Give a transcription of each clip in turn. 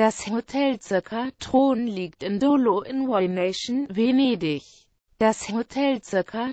Das Hotel Thron liegt in Dolo in Nation, Venedig. Das Hotel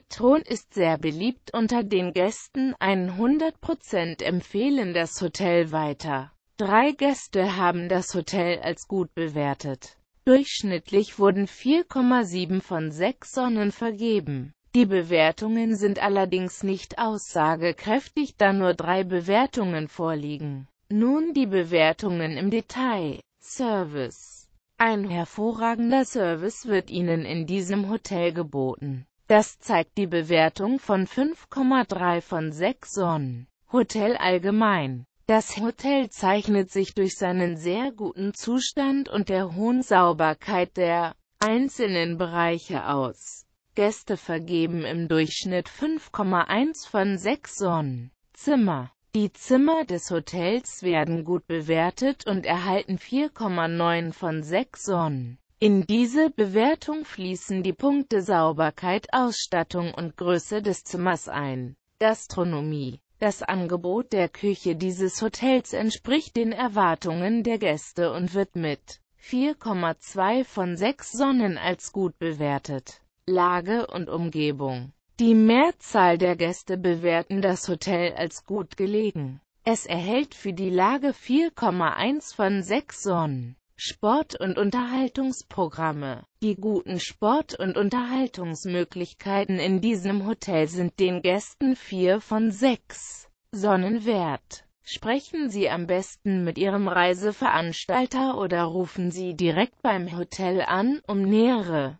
Thron ist sehr beliebt unter den Gästen, 100% empfehlen das Hotel weiter. Drei Gäste haben das Hotel als gut bewertet. Durchschnittlich wurden 4,7 von 6 Sonnen vergeben. Die Bewertungen sind allerdings nicht aussagekräftig, da nur drei Bewertungen vorliegen. Nun die Bewertungen im Detail. Service. Ein hervorragender Service wird Ihnen in diesem Hotel geboten. Das zeigt die Bewertung von 5,3 von 6 Sonnen. Hotel allgemein. Das Hotel zeichnet sich durch seinen sehr guten Zustand und der hohen Sauberkeit der einzelnen Bereiche aus. Gäste vergeben im Durchschnitt 5,1 von 6 Sonnen. Zimmer die Zimmer des Hotels werden gut bewertet und erhalten 4,9 von 6 Sonnen. In diese Bewertung fließen die Punkte Sauberkeit, Ausstattung und Größe des Zimmers ein. Gastronomie Das Angebot der Küche dieses Hotels entspricht den Erwartungen der Gäste und wird mit 4,2 von 6 Sonnen als gut bewertet. Lage und Umgebung die Mehrzahl der Gäste bewerten das Hotel als gut gelegen. Es erhält für die Lage 4,1 von 6 Sonnen. Sport- und Unterhaltungsprogramme. Die guten Sport- und Unterhaltungsmöglichkeiten in diesem Hotel sind den Gästen 4 von 6 Sonnen wert. Sprechen Sie am besten mit Ihrem Reiseveranstalter oder rufen Sie direkt beim Hotel an, um nähere